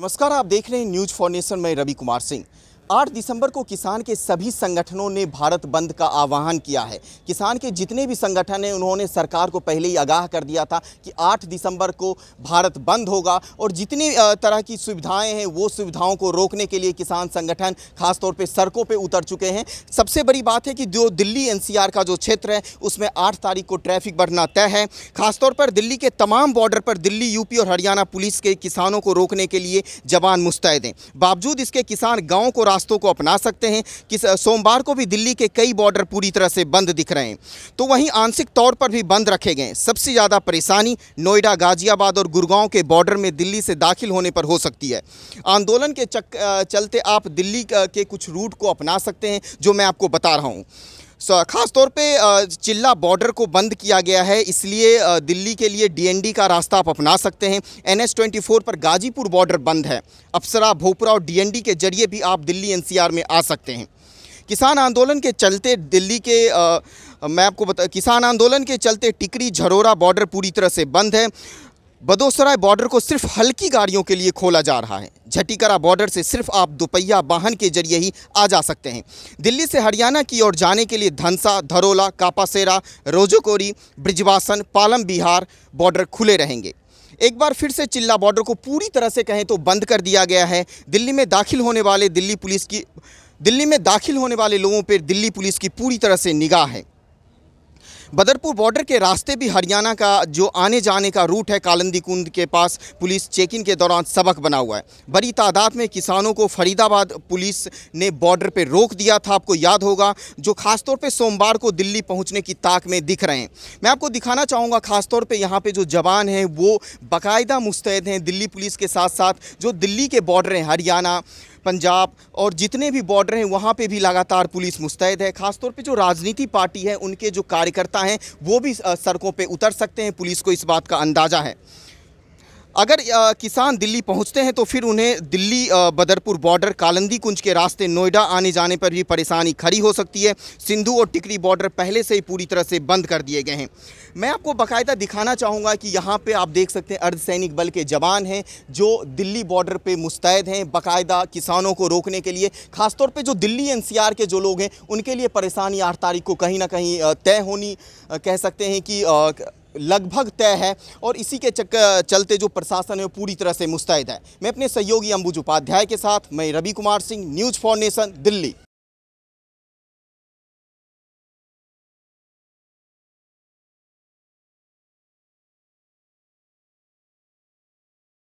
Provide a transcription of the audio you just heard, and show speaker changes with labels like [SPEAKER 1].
[SPEAKER 1] नमस्कार आप देख रहे हैं न्यूज फॉर नेशन में रवि कुमार सिंह 8 दिसंबर को किसान के सभी संगठनों ने भारत बंद का आह्वान किया है किसान के जितने भी संगठन हैं उन्होंने सरकार को पहले ही आगाह कर दिया था कि 8 दिसंबर को भारत बंद होगा और जितनी तरह की सुविधाएं हैं वो सुविधाओं को रोकने के लिए किसान संगठन खासतौर पर सड़कों पर उतर चुके हैं सबसे बड़ी बात है कि जो दिल्ली एन का जो क्षेत्र है उसमें आठ तारीख को ट्रैफिक बढ़ना तय है खासतौर पर दिल्ली के तमाम बॉर्डर पर दिल्ली यूपी और हरियाणा पुलिस के किसानों को रोकने के लिए जवान मुस्तैद हैं बावजूद इसके किसान गाँव को रास्तों को अपना सकते हैं कि सोमवार को भी दिल्ली के कई बॉर्डर पूरी तरह से बंद दिख रहे हैं तो वहीं आंशिक तौर पर भी बंद रखे गए सबसे ज़्यादा परेशानी नोएडा गाजियाबाद और गुड़गांव के बॉर्डर में दिल्ली से दाखिल होने पर हो सकती है आंदोलन के चलते आप दिल्ली के कुछ रूट को अपना सकते हैं जो मैं आपको बता रहा हूँ खासतौर पे चिल्ला बॉर्डर को बंद किया गया है इसलिए दिल्ली के लिए डीएनडी का रास्ता आप अपना सकते हैं एनएच 24 पर गाजीपुर बॉर्डर बंद है अप्सरा भोपरा और डीएनडी के जरिए भी आप दिल्ली एनसीआर में आ सकते हैं किसान आंदोलन के चलते दिल्ली के आ, मैं आपको बता किसान आंदोलन के चलते टिकरी झरोरा बॉर्डर पूरी तरह से बंद है बदोसराय बॉर्डर को सिर्फ हल्की गाड़ियों के लिए खोला जा रहा है झटीकरा बॉर्डर से सिर्फ आप दोपहिया वाहन के जरिए ही आ जा सकते हैं दिल्ली से हरियाणा की ओर जाने के लिए धनसा धरोला कापासेरा रोजोकोरी ब्रिजवासन पालम बिहार बॉर्डर खुले रहेंगे एक बार फिर से चिल्ला बॉर्डर को पूरी तरह से कहें तो बंद कर दिया गया है दिल्ली में दाखिल होने वाले दिल्ली पुलिस की दिल्ली में दाखिल होने वाले लोगों पर दिल्ली पुलिस की पूरी तरह से निगाह है बदरपुर बॉर्डर के रास्ते भी हरियाणा का जो आने जाने का रूट है कालंदी कुंद के पास पुलिस चेकिंग के दौरान सबक बना हुआ है बड़ी तादाद में किसानों को फरीदाबाद पुलिस ने बॉर्डर पर रोक दिया था आपको याद होगा जो खासतौर पर सोमवार को दिल्ली पहुँचने की ताक में दिख रहे हैं मैं आपको दिखाना चाहूँगा खासतौर पर यहाँ पर जो जवान हैं वो बाकायदा मुस्तैद हैं दिल्ली पुलिस के साथ साथ जो दिल्ली के बॉर्डर हैं हरियाणा पंजाब और जितने भी बॉर्डर हैं वहाँ पे भी लगातार पुलिस मुस्तैद है खासतौर पे जो राजनीति पार्टी है उनके जो कार्यकर्ता हैं वो भी सड़कों पे उतर सकते हैं पुलिस को इस बात का अंदाज़ा है अगर किसान दिल्ली पहुंचते हैं तो फिर उन्हें दिल्ली बदरपुर बॉर्डर कालंदी कुंज के रास्ते नोएडा आने जाने पर भी परेशानी खड़ी हो सकती है सिंधु और टिकरी बॉर्डर पहले से ही पूरी तरह से बंद कर दिए गए हैं मैं आपको बकायदा दिखाना चाहूँगा कि यहाँ पे आप देख सकते हैं अर्धसैनिक बल के जवान हैं जो दिल्ली बॉर्डर पर मुस्तैद हैं बाकायदा किसानों को रोकने के लिए खासतौर पर जो दिल्ली एन के जो लोग हैं उनके लिए परेशानी आठ तारीख को कहीं ना कहीं तय होनी कह सकते हैं कि लगभग तय है और इसी के चक्कर चलते जो प्रशासन है वो पूरी तरह से मुस्तैद है मैं अपने सहयोगी अंबुज उपाध्याय के साथ मैं Ravi Kumar Singh news for nation Delhi